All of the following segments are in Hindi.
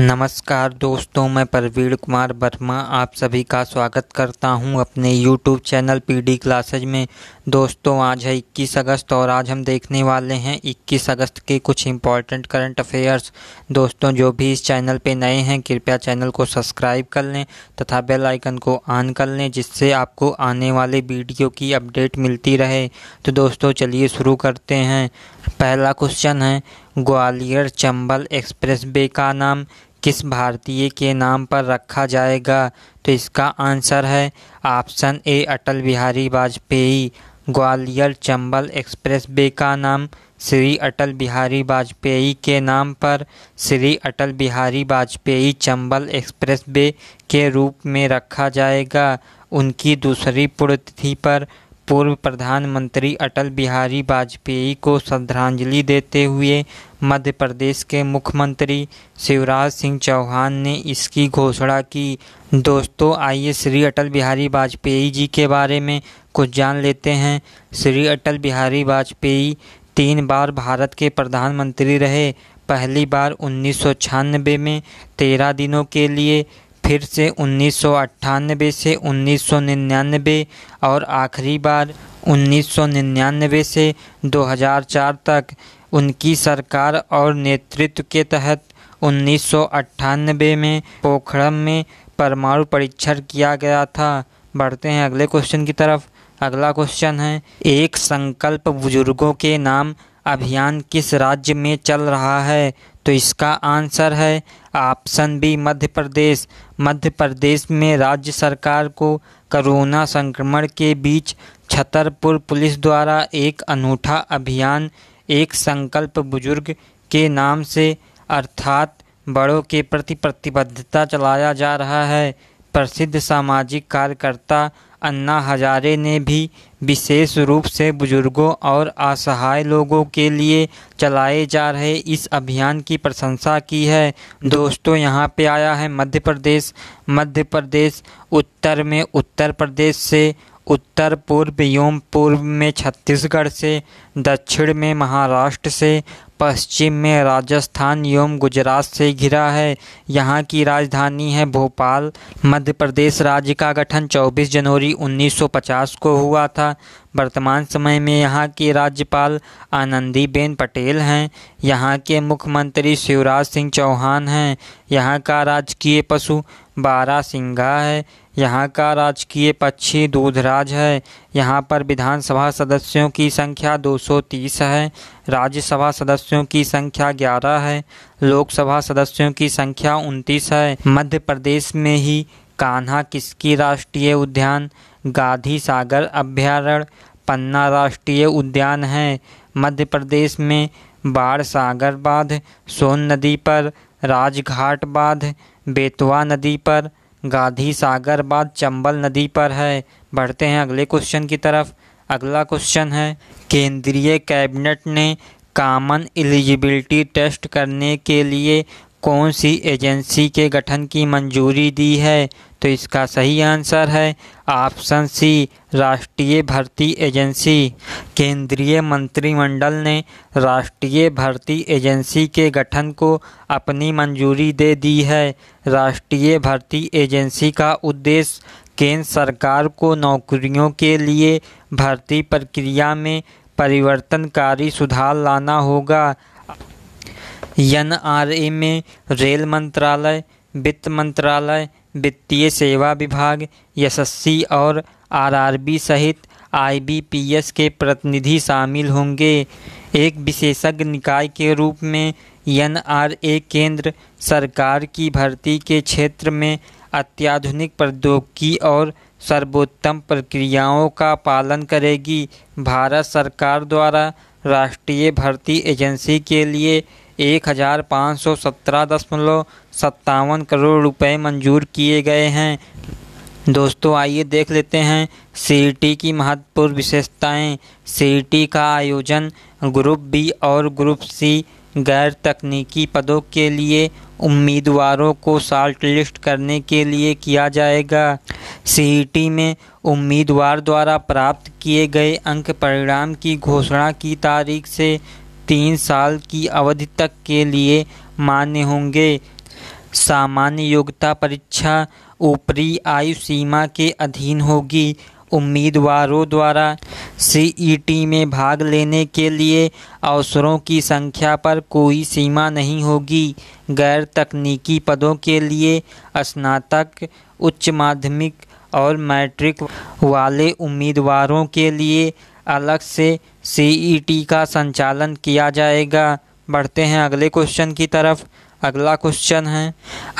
नमस्कार दोस्तों मैं प्रवीण कुमार वर्मा आप सभी का स्वागत करता हूं अपने YouTube channel P D classes में दोस्तों आज है 21 अगस्त और आज हम देखने वाले हैं 21 अगस्त के कुछ इम्पॉर्टेंट करंट अफेयर्स दोस्तों जो भी इस चैनल पे नए हैं कृपया चैनल को सब्सक्राइब कर लें तथा बेल आइकन को ऑन कर लें जिससे आपको आने वाले वीडियो की अपडेट मिलती रहे तो दोस्तों चलिए शुरू करते हैं पहला क्वेश्चन है ग्वालियर चंबल एक्सप्रेस वे का नाम किस भारतीय के नाम पर रखा जाएगा तो इसका आंसर है option A Atal Bihari Vajpayee Gwalior Chambal expressway का नाम श्री अटल बिहारी वाजपेयी के नाम पर श्री अटल बिहारी वाजपेयी चंबल एक्सप्रेस वे के रूप में रखा जाएगा उनकी दूसरी पुण्यतिथि पर पूर्व प्रधानमंत्री अटल बिहारी वाजपेयी को श्रद्धांजलि देते हुए मध्य प्रदेश के मुख्यमंत्री शिवराज सिंह चौहान ने इसकी घोषणा की दोस्तों आइए श्री अटल बिहारी वाजपेयी जी के बारे में कुछ जान लेते हैं श्री अटल बिहारी वाजपेयी तीन बार भारत के प्रधानमंत्री रहे पहली बार उन्नीस में तेरह दिनों के लिए फिर से उन्नीस से उन्नीस और आखिरी बार उन्नीस से 2004 तक उनकी सरकार और नेतृत्व के तहत उन्नीस में पोखरम में परमाणु परीक्षण किया गया था बढ़ते हैं अगले क्वेश्चन की तरफ अगला क्वेश्चन है एक संकल्प बुजुर्गों के नाम अभियान किस राज्य में चल रहा है तो इसका आंसर है ऑप्शन बी मध्य प्रदेश मध्य प्रदेश में राज्य सरकार को कोरोना संक्रमण के बीच छतरपुर पुलिस द्वारा एक अनूठा अभियान एक संकल्प बुजुर्ग के नाम से अर्थात बड़ों के प्रति प्रतिबद्धता चलाया जा रहा है प्रसिद्ध सामाजिक कार्यकर्ता अन्ना हजारे ने भी विशेष रूप से बुजुर्गों और असहाय लोगों के लिए चलाए जा रहे इस अभियान की प्रशंसा की है दोस्तों यहाँ पे आया है मध्य प्रदेश मध्य प्रदेश उत्तर में उत्तर प्रदेश से उत्तर पूर्व एवं पूर्व में छत्तीसगढ़ से दक्षिण में महाराष्ट्र से पश्चिम में राजस्थान एवं गुजरात से घिरा है यहाँ की राजधानी है भोपाल मध्य प्रदेश राज्य का गठन 24 जनवरी 1950 को हुआ था वर्तमान समय में यहाँ के राज्यपाल आनंदीबेन पटेल हैं यहाँ के मुख्यमंत्री शिवराज सिंह चौहान हैं यहाँ का राजकीय पशु बारा सिंघा है यहाँ का राजकीय पक्षी दूधराज है यहाँ पर विधानसभा सदस्यों की संख्या 230 है राज्यसभा सदस्यों की संख्या 11 है लोकसभा सदस्यों की संख्या 29 है मध्य प्रदेश में ही कान्हा किसकी राष्ट्रीय उद्यान गांधी सागर अभ्यारण्य पन्ना राष्ट्रीय उद्यान है मध्य प्रदेश में बाढ़ सागर बांध सोन नदी पर राजघाट बांध बेतवा नदी पर गांधी सागर बाद चंबल नदी पर है बढ़ते हैं अगले क्वेश्चन की तरफ अगला क्वेश्चन है केंद्रीय कैबिनेट ने कामन एलिजिबिलिटी टेस्ट करने के लिए कौन सी एजेंसी के गठन की मंजूरी दी है तो इसका सही आंसर है ऑप्शन सी राष्ट्रीय भर्ती एजेंसी केंद्रीय मंत्रिमंडल ने राष्ट्रीय भर्ती एजेंसी के गठन को अपनी मंजूरी दे दी है राष्ट्रीय भर्ती एजेंसी का उद्देश्य केंद्र सरकार को नौकरियों के लिए भर्ती प्रक्रिया में परिवर्तनकारी सुधार लाना होगा एन आर ए में रेल मंत्रालय वित्त मंत्रालय वित्तीय सेवा विभाग यशस्वी और आरआरबी सहित आईबीपीएस के प्रतिनिधि शामिल होंगे एक विशेषज्ञ निकाय के रूप में एन केंद्र सरकार की भर्ती के क्षेत्र में अत्याधुनिक प्रौद्योगिकी और सर्वोत्तम प्रक्रियाओं का पालन करेगी भारत सरकार द्वारा राष्ट्रीय भर्ती एजेंसी के लिए एक हज़ार पाँच सौ सत्रह दशमलव सत्तावन करोड़ रुपए मंजूर किए गए हैं दोस्तों आइए देख लेते हैं सीईटी की महत्वपूर्ण विशेषताएं सीईटी का आयोजन ग्रुप बी और ग्रुप सी गैर तकनीकी पदों के लिए उम्मीदवारों को शार्ट लिस्ट करने के लिए किया जाएगा सीईटी में उम्मीदवार द्वारा प्राप्त किए गए अंक परिणाम की घोषणा की तारीख से तीन साल की अवधि तक के लिए मान्य होंगे सामान्य योग्यता परीक्षा ऊपरी आयु सीमा के अधीन होगी उम्मीदवारों द्वारा सीईटी e में भाग लेने के लिए अवसरों की संख्या पर कोई सीमा नहीं होगी गैर तकनीकी पदों के लिए स्नातक उच्च माध्यमिक और मैट्रिक वाले उम्मीदवारों के लिए अलग से सी e का संचालन किया जाएगा बढ़ते हैं अगले क्वेश्चन की तरफ अगला क्वेश्चन है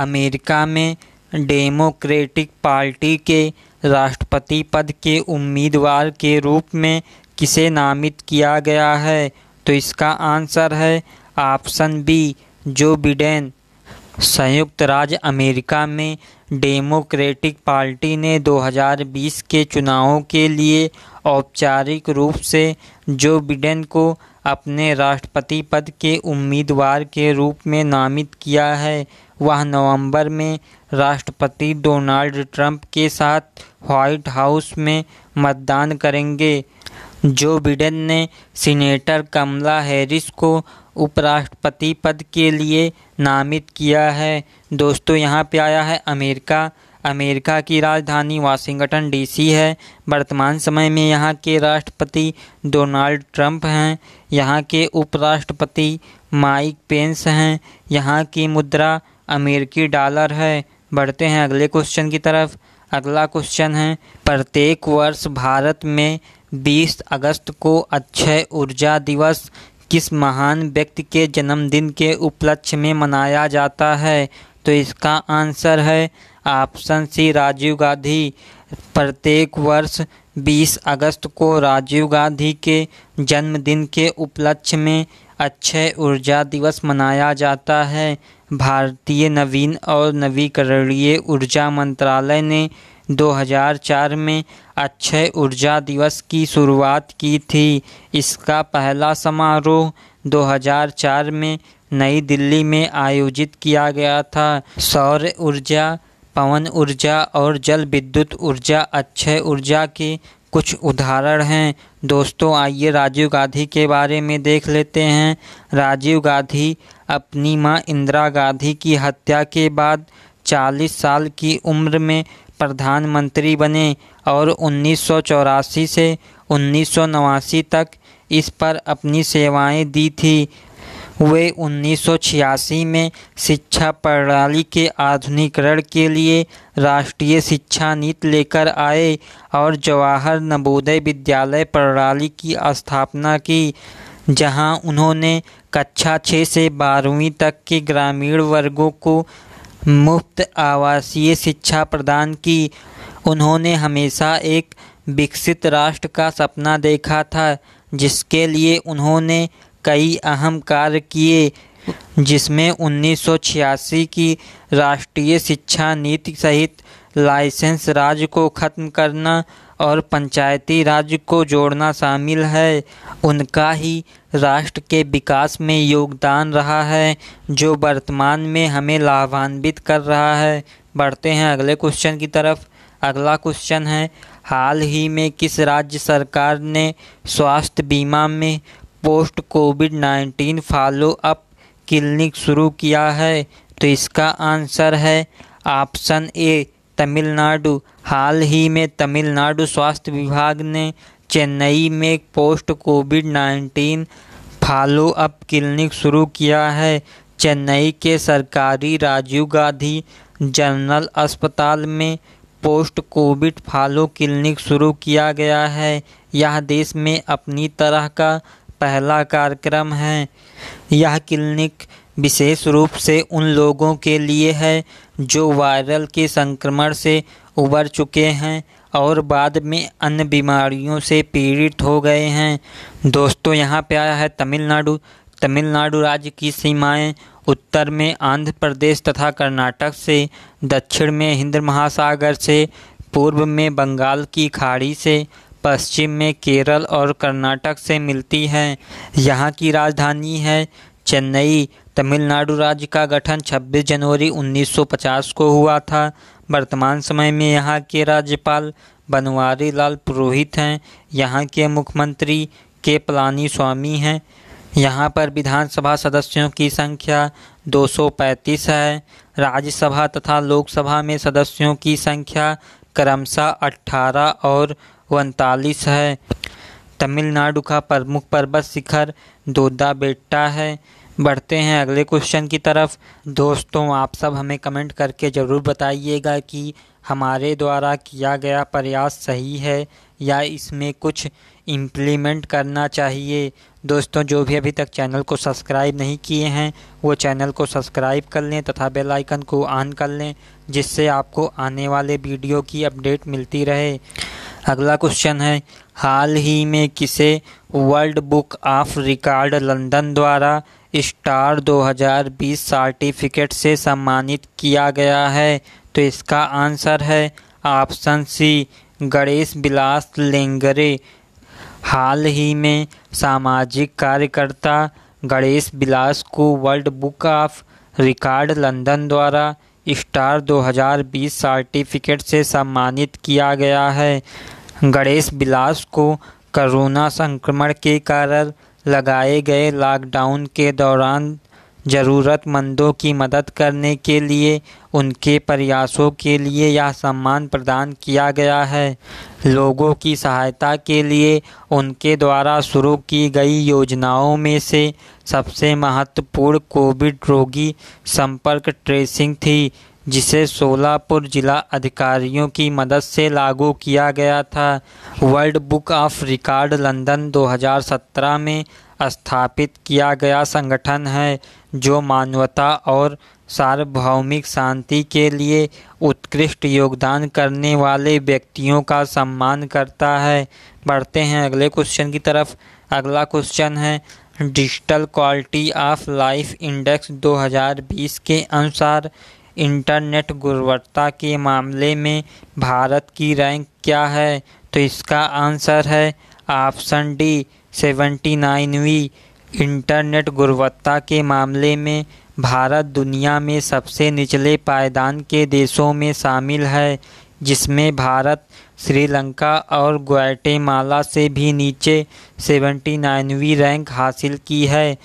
अमेरिका में डेमोक्रेटिक पार्टी के राष्ट्रपति पद के उम्मीदवार के रूप में किसे नामित किया गया है तो इसका आंसर है ऑप्शन बी जो बिडेन संयुक्त राज्य अमेरिका में डेमोक्रेटिक पार्टी ने 2020 के चुनावों के लिए औपचारिक रूप से जो बिडेन को अपने राष्ट्रपति पद के उम्मीदवार के रूप में नामित किया है वह नवंबर में राष्ट्रपति डोनाल्ड ट्रंप के साथ व्हाइट हाउस में मतदान करेंगे जो बिडेन ने सीनेटर कमला हैरिस को उपराष्ट्रपति पद के लिए नामित किया है दोस्तों यहाँ पे आया है अमेरिका अमेरिका की राजधानी वाशिंगटन डीसी है वर्तमान समय में यहाँ के राष्ट्रपति डोनाल्ड ट्रंप हैं यहाँ के उपराष्ट्रपति माइक पेंस हैं यहाँ की मुद्रा अमेरिकी डॉलर है बढ़ते हैं अगले क्वेश्चन की तरफ अगला क्वेश्चन है प्रत्येक वर्ष भारत में 20 अगस्त को अक्षय ऊर्जा दिवस किस महान व्यक्ति के जन्मदिन के उपलक्ष्य में मनाया जाता है तो इसका आंसर है ऑप्शन सी राजीव गांधी प्रत्येक वर्ष 20 अगस्त को राजीव गांधी के जन्मदिन के उपलक्ष्य में अक्षय ऊर्जा दिवस मनाया जाता है भारतीय नवीन और नवीकरणीय ऊर्जा मंत्रालय ने 2004 में अक्षय ऊर्जा दिवस की शुरुआत की थी इसका पहला समारोह 2004 में नई दिल्ली में आयोजित किया गया था सौर ऊर्जा पवन ऊर्जा और जल विद्युत ऊर्जा अक्षय ऊर्जा की कुछ उदाहरण हैं दोस्तों आइए राजीव गांधी के बारे में देख लेते हैं राजीव गांधी अपनी मां इंदिरा गांधी की हत्या के बाद 40 साल की उम्र में प्रधानमंत्री बने और उन्नीस से उन्नीस तक इस पर अपनी सेवाएं दी थी वे उन्नीस सौ छियासी में शिक्षा प्रणाली के आधुनिकरण के लिए राष्ट्रीय शिक्षा नीति लेकर आए और जवाहर नवोदय विद्यालय प्रणाली की स्थापना की जहां उन्होंने कक्षा छः से बारहवीं तक के ग्रामीण वर्गों को मुफ्त आवासीय शिक्षा प्रदान की उन्होंने हमेशा एक विकसित राष्ट्र का सपना देखा था जिसके लिए उन्होंने कई अहम कार्य किए जिसमें 1986 की राष्ट्रीय शिक्षा नीति सहित लाइसेंस राज्य को ख़त्म करना और पंचायती राज को जोड़ना शामिल है उनका ही राष्ट्र के विकास में योगदान रहा है जो वर्तमान में हमें लाभान्वित कर रहा है बढ़ते हैं अगले क्वेश्चन की तरफ अगला क्वेश्चन है हाल ही में किस राज्य सरकार ने स्वास्थ्य बीमा में post COVID nineteen follow up clinic शुरू किया है तो इसका आंसर है ऑप्शन ए तमिलनाडु हाल ही में तमिलनाडु स्वास्थ्य विभाग ने चेन्नई में post COVID nineteen follow up clinic शुरू किया है चेन्नई के सरकारी राजीव गांधी जनरल अस्पताल में पोस्ट कोविड फॉलो क्लिनिक शुरू किया गया है यह देश में अपनी तरह का पहला कार्यक्रम है यह क्लिनिक विशेष रूप से उन लोगों के लिए है जो वायरल के संक्रमण से उबर चुके हैं और बाद में अन्य बीमारियों से पीड़ित हो गए हैं दोस्तों यहाँ पे आया है तमिलनाडु तमिलनाडु राज्य की सीमाएं उत्तर में आंध्र प्रदेश तथा कर्नाटक से दक्षिण में हिंद महासागर से पूर्व में बंगाल की खाड़ी से पश्चिम में केरल और कर्नाटक से मिलती है यहाँ की राजधानी है चेन्नई तमिलनाडु राज्य का गठन 26 जनवरी 1950 को हुआ था वर्तमान समय में यहाँ के राज्यपाल बनवारी लाल पुरोहित हैं यहाँ के मुख्यमंत्री के पलानी स्वामी हैं यहाँ पर विधानसभा सदस्यों की संख्या 235 है राज्यसभा तथा लोकसभा में सदस्यों की संख्या क्रमशः 18 और उनतालीस है तमिलनाडु का प्रमुख पर्वत शिखर दोदा बेट्टा है बढ़ते हैं अगले क्वेश्चन की तरफ दोस्तों आप सब हमें कमेंट करके ज़रूर बताइएगा कि हमारे द्वारा किया गया प्रयास सही है या इसमें कुछ इम्प्लीमेंट करना चाहिए दोस्तों जो भी अभी तक चैनल को सब्सक्राइब नहीं किए हैं वो चैनल को सब्सक्राइब कर लें तथा बेल आइकन को ऑन कर लें जिससे आपको आने वाले वीडियो की अपडेट मिलती रहे अगला क्वेश्चन है हाल ही में किसे world book of record London द्वारा स्टार 2020 सर्टिफिकेट से सम्मानित किया गया है तो इसका आंसर है ऑप्शन सी गणेश बिलास लेंगरे हाल ही में सामाजिक कार्यकर्ता गणेश बिलास को world book of record London द्वारा स्टार 2020 सर्टिफिकेट से सम्मानित किया गया है गणेश बिलास को कोरोना संक्रमण के कारण लगाए गए लॉकडाउन के दौरान ज़रूरतमंदों की मदद करने के लिए उनके प्रयासों के लिए यह सम्मान प्रदान किया गया है लोगों की सहायता के लिए उनके द्वारा शुरू की गई योजनाओं में से सबसे महत्वपूर्ण कोविड रोगी संपर्क ट्रेसिंग थी जिसे सोलापुर जिला अधिकारियों की मदद से लागू किया गया था world book of record London 2017 में स्थापित किया गया संगठन है जो मानवता और सार्वभौमिक शांति के लिए उत्कृष्ट योगदान करने वाले व्यक्तियों का सम्मान करता है बढ़ते हैं अगले क्वेश्चन की तरफ अगला क्वेश्चन है digital quality of life index 2020 के अनुसार इंटरनेट गुणवत्ता के मामले में भारत की रैंक क्या है तो इसका आंसर है option D seventy ninth internet गुणवत्ता के मामले में भारत दुनिया में सबसे निचले पायदान के देशों में शामिल है जिसमें भारत श्रीलंका और ग्वाटेमाला से भी नीचे सेवेंटी नाइनवीं रैंक हासिल की है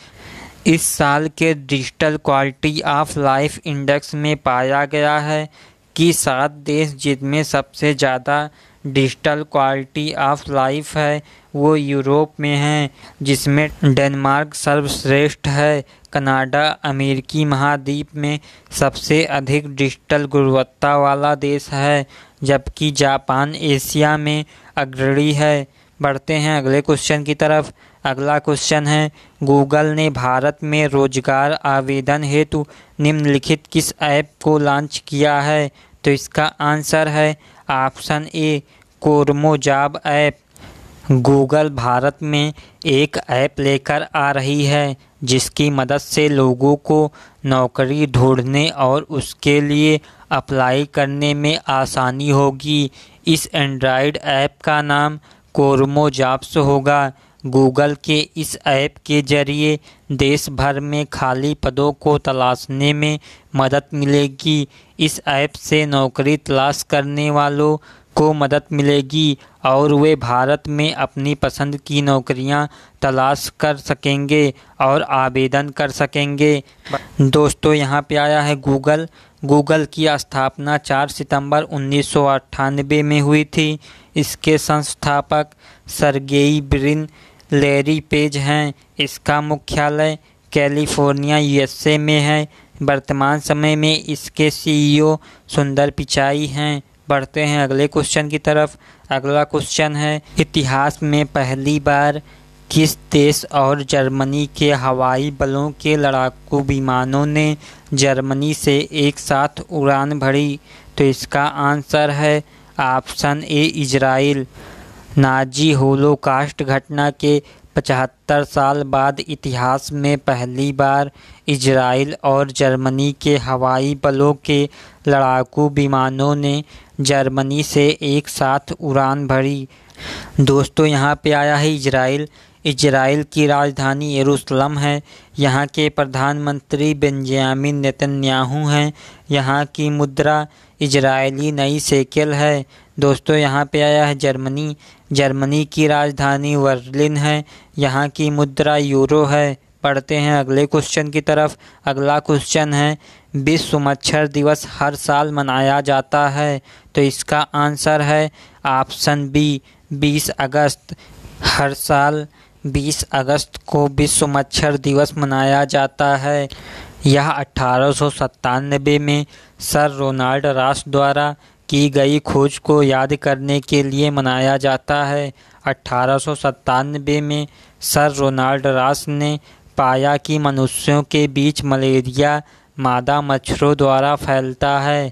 इस साल के digital quality of life index में पाया गया है कि सात देश जिनमें सबसे ज़्यादा डिजिटल क्वालिटी ऑफ लाइफ है वो यूरोप में हैं जिसमें डेनमार्क सर्वश्रेष्ठ है कनाडा अमेरिकी महाद्वीप में सबसे अधिक डिजिटल गुणवत्ता वाला देश है जबकि जापान एशिया में अग्रणी है बढ़ते हैं अगले क्वेश्चन की तरफ अगला क्वेश्चन है गूगल ने भारत में रोजगार आवेदन हेतु निम्नलिखित किस ऐप को लॉन्च किया है तो इसका आंसर है option A Kormo Jobs app Google Bharat में एक ऐप लेकर आ रही है जिसकी मदद से लोगों को नौकरी ढूंढने और उसके लिए अप्लाई करने में आसानी होगी इस एंड्रॉयड ऐप का नाम कोरमो जॉब्स होगा गूगल के इस ऐप के जरिए देश भर में खाली पदों को तलाशने में मदद मिलेगी इस ऐप से नौकरी तलाश करने वालों को मदद मिलेगी और वे भारत में अपनी पसंद की नौकरियां तलाश कर सकेंगे और आवेदन कर सकेंगे दोस्तों यहां पे आया है गूगल गूगल की स्थापना 4 सितंबर उन्नीस में हुई थी इसके संस्थापक सरगेई ब्रिन लेरी पेज हैं इसका मुख्यालय कैलिफोर्निया यूएसए में है वर्तमान समय में इसके सीईओ सुंदर पिचाई हैं बढ़ते हैं अगले क्वेश्चन की तरफ अगला क्वेश्चन है इतिहास में पहली बार किस देश और जर्मनी के हवाई बलों के लड़ाकू विमानों ने जर्मनी से एक साथ उड़ान भरी तो इसका आंसर है option A Israel Nazi Holocaust घटना के पचहत्तर साल बाद इतिहास में पहली बार इजराइल और जर्मनी के हवाई बलों के लड़ाकू विमानों ने जर्मनी से एक साथ उड़ान भरी दोस्तों यहाँ पे आया है इजराइल इजराइल की राजधानी यरूशलेम है यहाँ के प्रधानमंत्री बेंजामिन नेतन्याहू हैं यहाँ की मुद्रा इजरायली नई सेकेल है दोस्तों यहाँ पे आया है जर्मनी जर्मनी की राजधानी वर्लिन है यहाँ की मुद्रा यूरो है पढ़ते हैं अगले क्वेश्चन की तरफ अगला क्वेश्चन है विश्व मच्छर दिवस हर साल मनाया जाता है तो इसका आंसर है ऑप्शन बी 20 अगस्त हर साल 20 अगस्त को विश्व मच्छर दिवस मनाया जाता है यह अठारह में सर रोनाल्ड रास द्वारा की गई खोज को याद करने के लिए मनाया जाता है अट्ठारह में सर रोनाल्ड रास ने पाया कि मनुष्यों के बीच मलेरिया मादा मच्छरों द्वारा फैलता है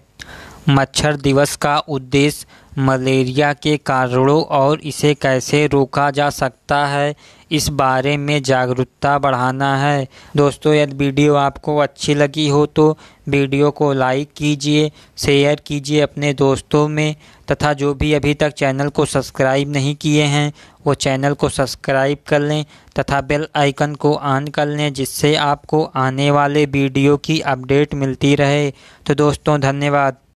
मच्छर दिवस का उद्देश्य मलेरिया के कारणों और इसे कैसे रोका जा सकता है इस बारे में जागरूकता बढ़ाना है दोस्तों यदि वीडियो आपको अच्छी लगी हो तो वीडियो को लाइक कीजिए शेयर कीजिए अपने दोस्तों में तथा जो भी अभी तक चैनल को सब्सक्राइब नहीं किए हैं वो चैनल को सब्सक्राइब कर लें तथा बेल आइकन को ऑन कर लें जिससे आपको आने वाले वीडियो की अपडेट मिलती रहे तो दोस्तों धन्यवाद